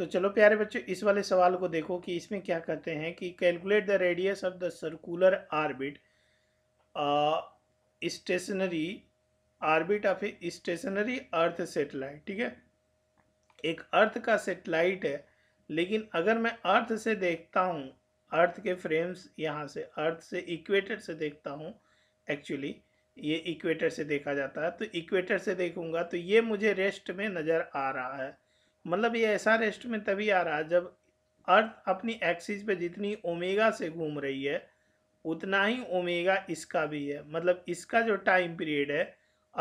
तो चलो प्यारे बच्चों इस वाले सवाल को देखो कि इसमें क्या कहते हैं कि calculate the radius of the circular orbit stationary orbit of a stationary earth satellite ठीक है एक अर्थ का सेटेलाइट है लेकिन अगर मैं अर्थ से देखता हूँ अर्थ के फ्रेम्स यहाँ से अर्थ से इक्वेटर से देखता हूँ एक्चुअली ये इक्वेटर से देखा जाता है तो इक्वेटर से देखूंगा तो ये मुझे रेस्ट में नज़र आ रहा है मतलब ये ऐसा रेस्ट में तभी आ रहा जब अर्थ अपनी एक्सिस पे जितनी ओमेगा से घूम रही है उतना ही ओमेगा इसका भी है मतलब इसका जो टाइम पीरियड है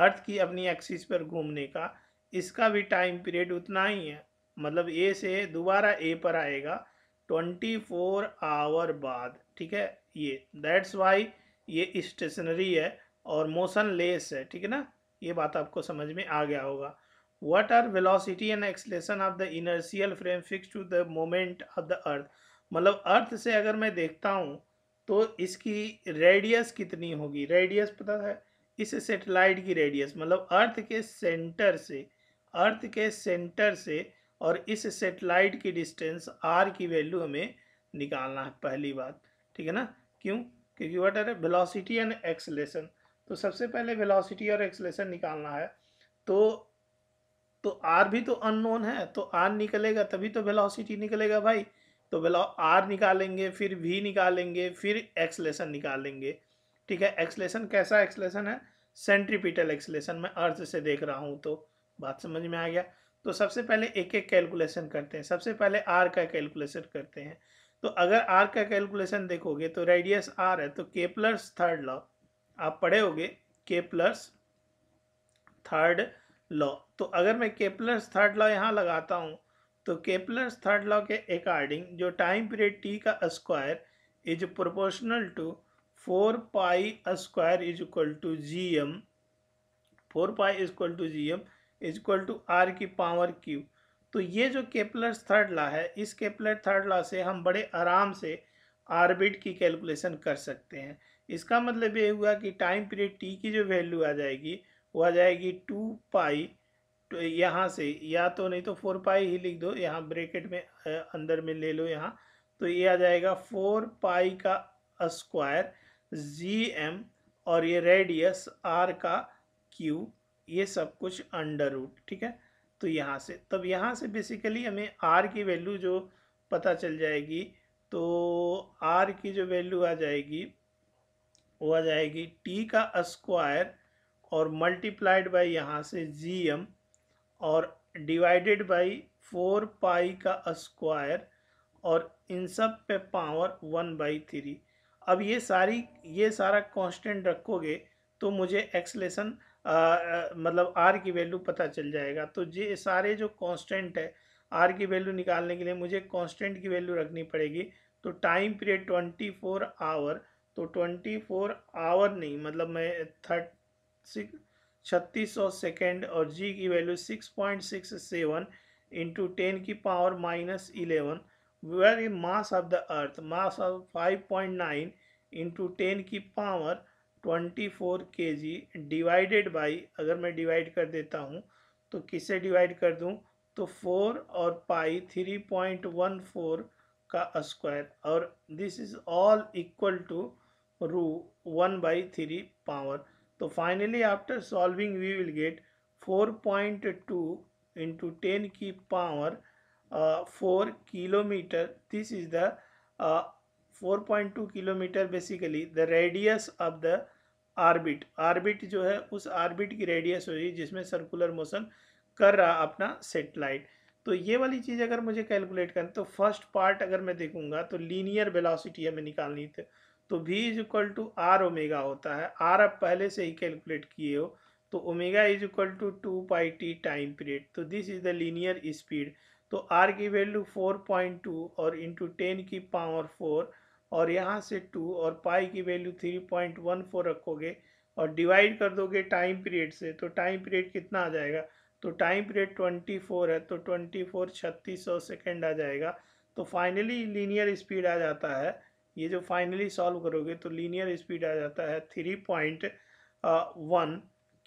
अर्थ की अपनी एक्सिस पर घूमने का इसका भी टाइम पीरियड उतना ही है मतलब ए से दोबारा ए पर आएगा ट्वेंटी फोर आवर बाद ठीक है ये दैट्स वाई ये स्टेशनरी है और मोशन लेस है ठीक है ना ये बात आपको समझ में आ गया होगा what are velocity and acceleration of the inertial frame fixed to the moment of the earth मतलब अर्थ से अगर मैं देखता हूँ तो इसकी रेडियस कितनी होगी रेडियस पता है इस सेटेलाइट की रेडियस मतलब अर्थ के सेंटर से अर्थ के सेंटर से और इस सेटेलाइट की डिस्टेंस आर की वैल्यू हमें निकालना है पहली बात ठीक है ना क्यों क्योंकि what are velocity and acceleration तो सबसे पहले वेलोसिटी और एक्सलेशन निकालना है तो तो आर भी तो अननोन है तो आर निकलेगा तभी तो वेलोसिटी निकलेगा भाई तो वेलो आर निकालेंगे फिर वी निकालेंगे फिर एक्सलेशन निकालेंगे ठीक है एक्सलेशन कैसा एक्सलेशन है सेंट्रीपिटल एक्सलेशन मैं अर्थ से देख रहा हूँ तो बात समझ में आ गया तो सबसे पहले एक एक कैलकुलेशन करते हैं सबसे पहले आर का कैलकुलेशन करते हैं तो अगर आर का कैलकुलेशन देखोगे तो रेडियस आर है तो के प्लस थर्ड लॉ आप पढ़े होगे के प्लस थर्ड लॉ तो अगर मैं केपलर्स थर्ड लॉ यहाँ लगाता हूँ तो केपलर्स थर्ड लॉ के अकॉर्डिंग जो टाइम पीरियड टी का square is proportional to four pi square is equal to G M four pi is equal to G M is equal to R की power cube तो ये जो Kepler's third law है इस Kepler third law से हम बड़े आराम से आर्बिट की कैलकुलेशन कर सकते हैं इसका मतलब ये हुआ कि टाइम पीरियड टी की जो वैल्यू आ जाएगी वो आ जाएगी टू पाई तो यहाँ से या तो नहीं तो फोर पाई ही लिख दो यहाँ ब्रेकेट में अंदर में ले लो यहाँ तो ये आ जाएगा फोर पाई का स्क्वायर जी एम और ये रेडियस आर का क्यू ये सब कुछ अंडर रूट ठीक है तो यहाँ से तब यहाँ से बेसिकली हमें आर की वैल्यू जो पता चल जाएगी तो आर की जो वैल्यू आ जाएगी वो आ जाएगी टी का स्क्वायर और मल्टीप्लाइड बाई यहाँ से जी एम और डिवाइडेड बाई फोर पाई का स्क्वायर और इन सब पे पावर वन बाई थ्री अब ये सारी ये सारा कांस्टेंट रखोगे तो मुझे एक्सलेशन मतलब आर की वैल्यू पता चल जाएगा तो ये सारे जो कांस्टेंट है आर की वैल्यू निकालने के लिए मुझे कांस्टेंट की वैल्यू रखनी पड़ेगी तो time period twenty four hour तो ट्वेंटी फोर आवर नहीं मतलब मैं थर्ट छत्तीस सौ सेकेंड और जी की value six point six seven into ten की power minus eleven where mass of the earth mass of five point nine into ten की power twenty four K G divided by अगर मैं divide कर देता हूँ तो किसे डिवाइड कर दूँ तो फोर और pi three point one four का स्क्वायर और this is all equal to root one by three power तो finally after solving we will get four point two into ten की power four kilometre this is the four point two kilometre basically the radius of the orbit orbit जो है उस orbit की radius हो होगी जिसमें circular motion कर रहा अपना सेटेलाइट तो ये वाली चीज़ अगर मुझे कैलकुलेट करें तो फर्स्ट पार्ट अगर मैं देखूंगा तो लीनियर वेलोसिटी हमें निकालनी थी तो V is equal to R omega होता है आर आप पहले से ही कैलकुलेट किए हो तो omega is equal to two pi T time period तो this is the linear speed तो आर की वैल्यू फोर पॉइंट टू और इंटू टेन की पावर फोर और यहाँ से टू और पाई की value three point one four रखोगे और डिवाइड कर दोगे टाइम पीरियड से तो टाइम पीरियड कितना आ जाएगा तो टाइम पीरियड ट्वेंटी फोर है तो ट्वेंटी फोर छत्तीस सौ सेकेंड आ जाएगा तो फाइनली लीनियर स्पीड आ जाता है ये जो फाइनली सॉल्व करोगे तो लीनियर स्पीड आ जाता है three point one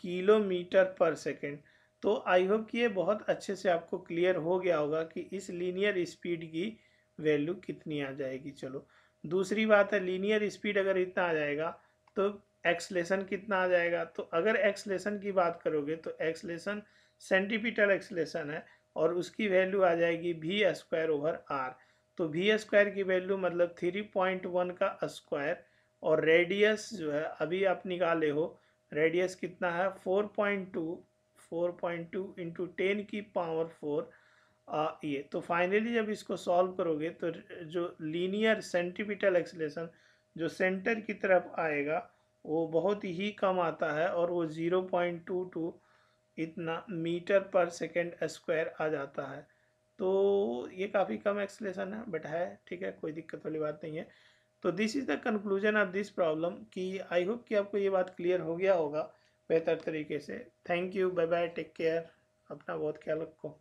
kilometre per second तो आई होप कि ये बहुत अच्छे से आपको क्लियर हो गया होगा कि इस लीनियर स्पीड की वैल्यू कितनी आ जाएगी चलो दूसरी बात है लीनियर स्पीड अगर इतना आ जाएगा तो एक्सलेशन कितना आ जाएगा तो अगर एक्सलेशन की बात करोगे तो एक्सलेशन सेंटीमीटर एक्सलेशन है और उसकी वैल्यू आ जाएगी भी स्क्वायर ओवर आर तो वी स्क्वायर की वैल्यू मतलब थ्री पॉइंट वन का स्क्वायर और रेडियस जो है अभी आप निकाले हो रेडियस कितना है four point two four point two into ten की पावर फोर ये तो फाइनली जब इसको सॉल्व करोगे तो जो लीनियर सेंटीमीटर एक्सलेशन जो सेंटर की तरफ आएगा वो बहुत ही कम आता है और वो ज़ीरो पॉइंट टू टू इतना मीटर पर सेकेंड स्क्वायर आ जाता है तो ये काफ़ी कम एक्सलेशन है बट है ठीक है कोई दिक्कत वाली बात नहीं है तो this is the conclusion of this problem कि आई होप कि आपको ये बात क्लियर हो गया होगा बेहतर तरीके से thank you bye bye take care अपना बहुत ख्याल रखो